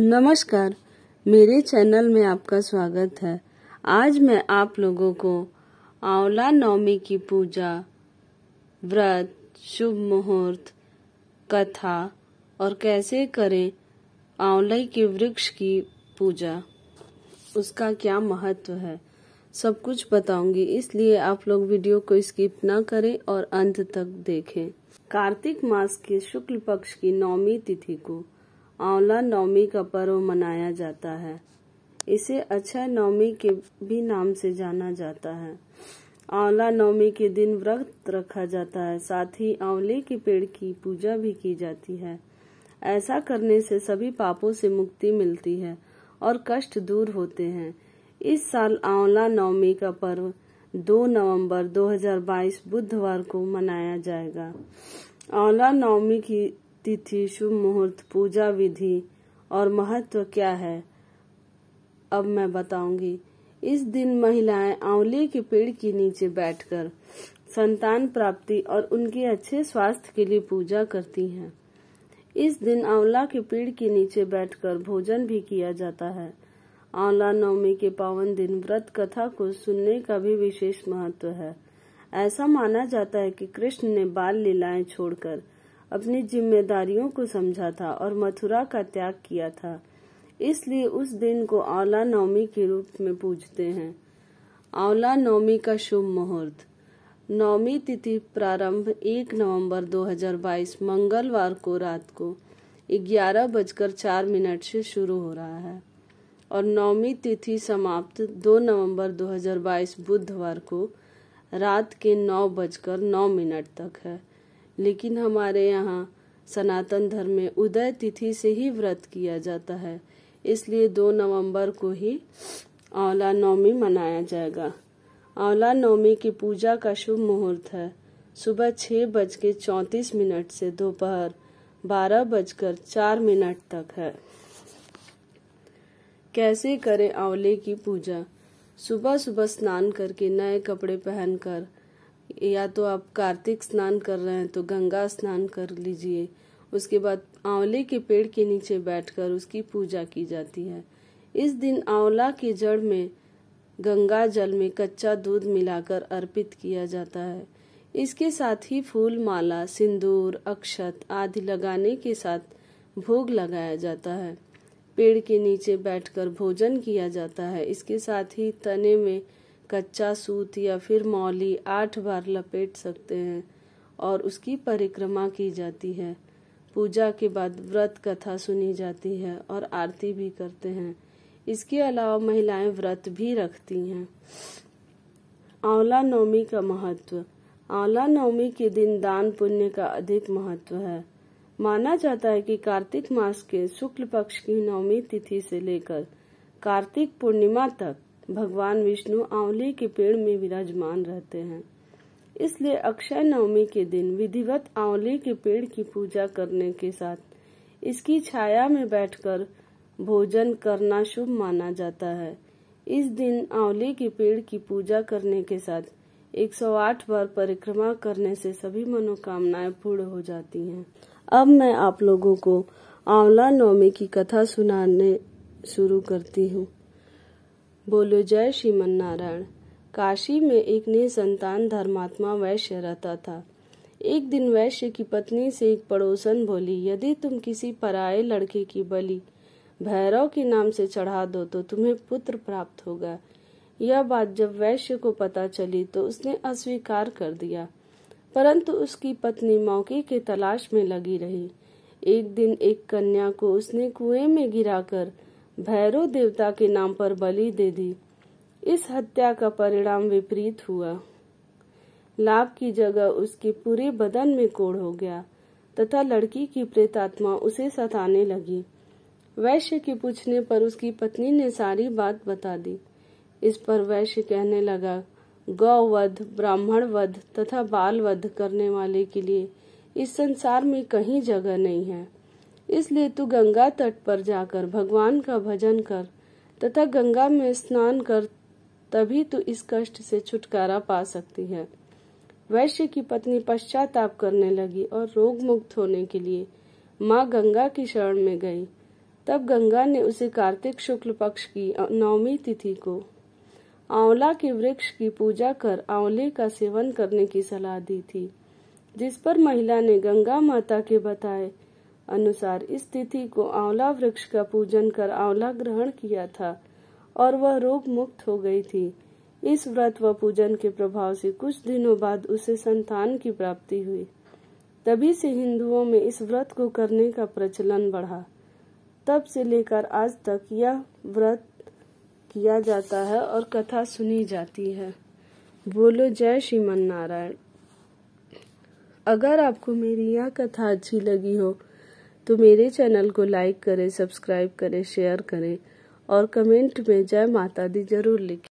नमस्कार मेरे चैनल में आपका स्वागत है आज मैं आप लोगों को आंवला नवमी की पूजा व्रत शुभ मुहूर्त कथा और कैसे करें आंवले के वृक्ष की पूजा उसका क्या महत्व है सब कुछ बताऊंगी इसलिए आप लोग वीडियो को स्किप ना करें और अंत तक देखें कार्तिक मास के शुक्ल पक्ष की नौमी तिथि को आंवला नवमी का पर्व मनाया जाता है इसे अक्षय नवमी के भी नाम से जाना जाता है आंवला नवमी के दिन व्रत रखा जाता है साथ ही आंवले के पेड़ की पूजा भी की जाती है ऐसा करने से सभी पापों से मुक्ति मिलती है और कष्ट दूर होते हैं इस साल आंवला नवमी का पर्व 2 नवंबर 2022 बुधवार को मनाया जाएगा आंवला नवमी की तिथि शुभ मुहूर्त पूजा विधि और महत्व क्या है अब मैं बताऊंगी इस दिन महिलाएं आंवले के पेड़ के नीचे बैठकर संतान प्राप्ति और उनके अच्छे स्वास्थ्य के लिए पूजा करती हैं। इस दिन आंवला के पेड़ के नीचे बैठकर भोजन भी किया जाता है आंवला नवमी के पावन दिन व्रत कथा को सुनने का भी विशेष महत्व है ऐसा माना जाता है कि कृष्ण ने बाल लीलाएं छोड़कर अपनी जिम्मेदारियों को समझा था और मथुरा का त्याग किया था इसलिए उस दिन को आला नवमी के रूप में पूजते हैं आंवला नवमी का शुभ मुहूर्त नवमी तिथि प्रारंभ 1 नवंबर 2022 मंगलवार को रात को ग्यारह बजकर चार मिनट से शुरू हो रहा है और नौमी तिथि समाप्त 2 नवंबर 2022 बुधवार को रात के नौ बजकर नौ मिनट तक है लेकिन हमारे यहाँ सनातन धर्म में उदय तिथि से ही व्रत किया जाता है इसलिए दो नवंबर को ही औला नवमी मनाया जाएगा आंवला नवमी की पूजा का शुभ मुहूर्त है सुबह छः बज के चौंतीस मिनट से दोपहर बारह बजकर चार मिनट तक है कैसे करें आंवले की पूजा सुबह सुबह स्नान करके नए कपड़े पहनकर या तो आप कार्तिक स्नान कर रहे हैं तो गंगा स्नान कर लीजिए उसके बाद आंवले के पेड़ के नीचे बैठकर उसकी पूजा की जाती है इस दिन आंवला की जड़ में गंगा जल में कच्चा दूध मिलाकर अर्पित किया जाता है इसके साथ ही फूल माला सिंदूर अक्षत आदि लगाने के साथ भोग लगाया जाता है पेड़ के नीचे बैठकर भोजन किया जाता है इसके साथ ही तने में कच्चा सूत या फिर मौली आठ बार लपेट सकते हैं और उसकी परिक्रमा की जाती है पूजा के बाद व्रत कथा सुनी जाती है और आरती भी करते हैं इसके अलावा महिलाएं व्रत भी रखती हैं आंवला नवमी का महत्व आंवला नवमी के दिन दान पुण्य का अधिक महत्व है माना जाता है कि कार्तिक मास के शुक्ल पक्ष की नवमी तिथि से लेकर कार्तिक पूर्णिमा तक भगवान विष्णु आंवले के पेड़ में विराजमान रहते हैं इसलिए अक्षय नवमी के दिन विधिवत आंवले के पेड़ की पूजा करने के साथ इसकी छाया में बैठकर भोजन करना शुभ माना जाता है इस दिन आंवले के पेड़ की पूजा करने के साथ 108 बार परिक्रमा करने से सभी मनोकामनाएं पूर्ण हो जाती हैं। अब मैं आप लोगों को आंवला नवमी की कथा सुनाने शुरू करती हूँ बोलो जय श्रीमनारायण काशी में एक निसंतान धर्मात्मा वैश्य रहता था एक दिन वैश्य की पत्नी से एक पड़ोसन बोली यदि तुम किसी पराये लड़के की बलि भैरव के नाम से चढ़ा दो तो तुम्हें पुत्र प्राप्त होगा यह बात जब वैश्य को पता चली तो उसने अस्वीकार कर दिया परंतु उसकी पत्नी मौके के तलाश में लगी रही एक दिन एक कन्या को उसने कुएं में गिराकर कर भैरव देवता के नाम पर बलि दे दी इस हत्या का परिणाम विपरीत हुआ लाभ की जगह उसके पूरे बदन में कोड़ हो गया तथा लड़की की प्रेतात्मा उसे सताने लगी वैश्य के पूछने पर उसकी पत्नी ने सारी बात बता दी इस पर वैश्य कहने लगा गौवध ब्राह्मण वध तथा बाल वध करने वाले के लिए इस संसार में कहीं जगह नहीं है इसलिए तू गंगा तट पर जाकर भगवान का भजन कर तथा गंगा में स्नान कर तभी तू इस कष्ट से छुटकारा पा सकती है वैश्य की पत्नी पश्चाताप करने लगी और रोग मुक्त होने के लिए माँ गंगा की शरण में गई तब गंगा ने उसे कार्तिक शुक्ल पक्ष की नवमी तिथि को आंवला के वृक्ष की पूजा कर आंवले का सेवन करने की सलाह दी थी जिस पर महिला ने गंगा माता के बताए अनुसार इस तिथि को आंवला वृक्ष का पूजन कर आंवला ग्रहण किया था और वह रोग मुक्त हो गई थी इस व्रत व पूजन के प्रभाव से कुछ दिनों बाद उसे संतान की प्राप्ति हुई तभी से हिंदुओं में इस व्रत को करने का प्रचलन बढ़ा तब से लेकर आज तक यह व्रत किया जाता है और कथा सुनी जाती है बोलो जय श्रीमन नारायण अगर आपको मेरी यह कथा अच्छी लगी हो तो मेरे चैनल को लाइक करें सब्सक्राइब करें शेयर करें और कमेंट में जय माता दी जरूर लिखें